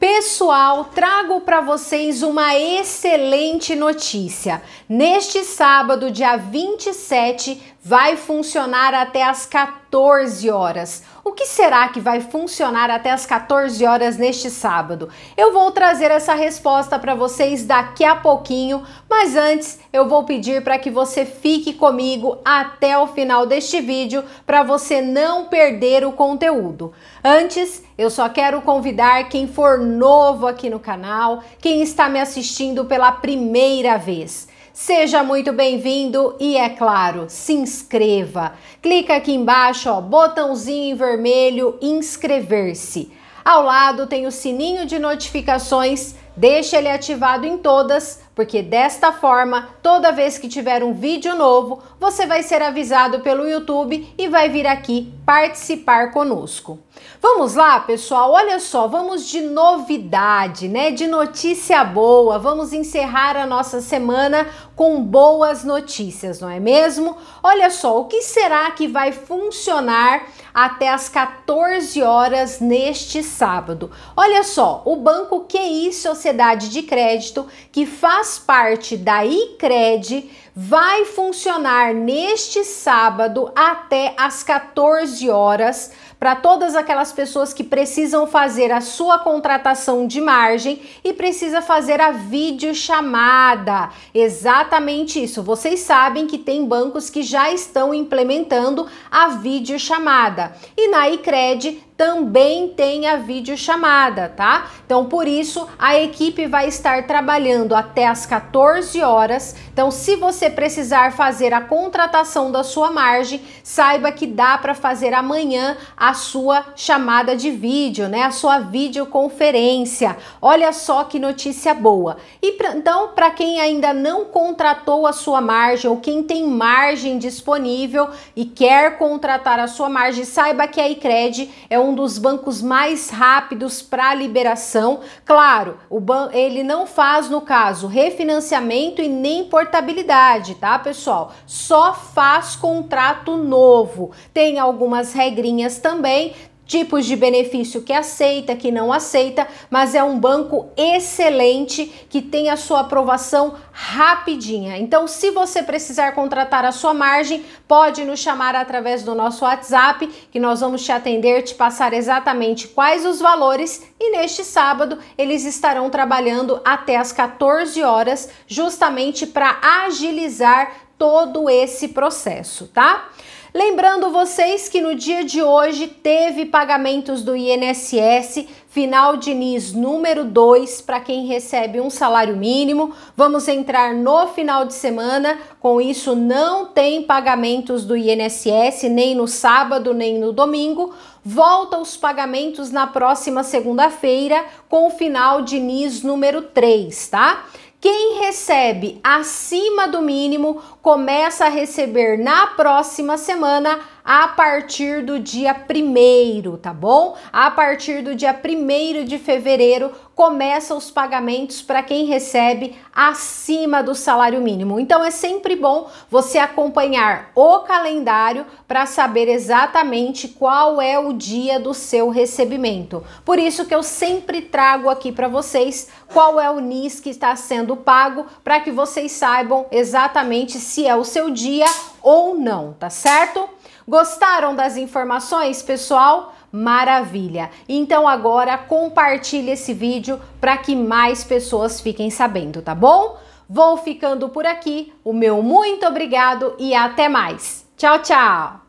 Pessoal, trago para vocês uma excelente notícia. Neste sábado, dia 27, vai funcionar até as 14 horas. O que será que vai funcionar até as 14 horas neste sábado? Eu vou trazer essa resposta para vocês daqui a pouquinho, mas antes eu vou pedir para que você fique comigo até o final deste vídeo para você não perder o conteúdo. Antes, eu só quero convidar quem for novo aqui no canal, quem está me assistindo pela primeira vez. Seja muito bem-vindo e, é claro, se inscreva. Clica aqui embaixo, ó, botãozinho em vermelho, inscrever-se. Ao lado tem o sininho de notificações, deixa ele ativado em todas porque desta forma, toda vez que tiver um vídeo novo, você vai ser avisado pelo YouTube e vai vir aqui participar conosco. Vamos lá, pessoal? Olha só, vamos de novidade, né? De notícia boa. Vamos encerrar a nossa semana com boas notícias, não é mesmo? Olha só, o que será que vai funcionar até as 14 horas neste sábado? Olha só, o banco QI Sociedade de Crédito que faz faz parte da ICRED vai funcionar neste sábado até às 14 horas para todas aquelas pessoas que precisam fazer a sua contratação de margem e precisa fazer a videochamada. Exatamente isso. Vocês sabem que tem bancos que já estão implementando a videochamada. E na iCred também tem a videochamada, tá? Então, por isso, a equipe vai estar trabalhando até as 14 horas. Então, se você precisar fazer a contratação da sua margem, saiba que dá para fazer amanhã a sua chamada de vídeo, né? A sua videoconferência. Olha só que notícia boa. E pra, então, para quem ainda não contratou a sua margem ou quem tem margem disponível e quer contratar a sua margem, saiba que a iCred é um dos bancos mais rápidos para liberação. Claro, o ele não faz no caso refinanciamento e nem portabilidade novidade, tá, pessoal? Só faz contrato novo. Tem algumas regrinhas também tipos de benefício que aceita, que não aceita, mas é um banco excelente que tem a sua aprovação rapidinha. Então, se você precisar contratar a sua margem, pode nos chamar através do nosso WhatsApp, que nós vamos te atender, te passar exatamente quais os valores e neste sábado eles estarão trabalhando até as 14 horas, justamente para agilizar todo esse processo, tá? Lembrando vocês que no dia de hoje teve pagamentos do INSS, final de NIS número 2 para quem recebe um salário mínimo. Vamos entrar no final de semana, com isso não tem pagamentos do INSS nem no sábado nem no domingo. Volta os pagamentos na próxima segunda-feira com o final de NIS número 3, tá? Quem recebe acima do mínimo começa a receber na próxima semana a partir do dia 1 tá bom? A partir do dia 1 de fevereiro começa os pagamentos para quem recebe acima do salário mínimo. Então é sempre bom você acompanhar o calendário para saber exatamente qual é o dia do seu recebimento. Por isso que eu sempre trago aqui para vocês qual é o NIS que está sendo pago para que vocês saibam exatamente se é o seu dia ou não, tá certo? Gostaram das informações, pessoal? Maravilha! Então agora compartilhe esse vídeo para que mais pessoas fiquem sabendo, tá bom? Vou ficando por aqui. O meu muito obrigado e até mais. Tchau, tchau!